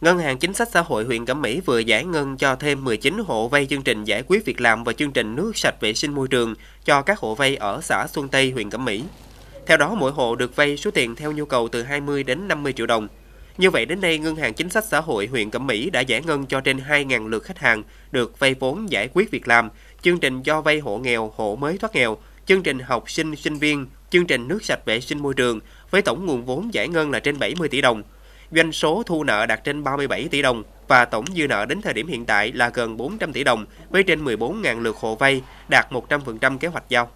Ngân hàng Chính sách Xã hội huyện Cẩm Mỹ vừa giải ngân cho thêm 19 hộ vay chương trình giải quyết việc làm và chương trình nước sạch vệ sinh môi trường cho các hộ vay ở xã Xuân Tây, huyện Cẩm Mỹ. Theo đó, mỗi hộ được vay số tiền theo nhu cầu từ 20 đến 50 triệu đồng. Như vậy, đến nay, Ngân hàng Chính sách Xã hội huyện Cẩm Mỹ đã giải ngân cho trên 2.000 lượt khách hàng được vay vốn giải quyết việc làm, chương trình cho vay hộ nghèo, hộ mới thoát nghèo, chương trình học sinh, sinh viên, chương trình nước sạch vệ sinh môi trường với tổng nguồn vốn giải ngân là trên 70 tỷ đồng – doanh số thu nợ đạt trên 37 tỷ đồng và tổng dư nợ đến thời điểm hiện tại là gần 400 tỷ đồng với trên 14.000 lượt hộ vay, đạt 100% kế hoạch giao.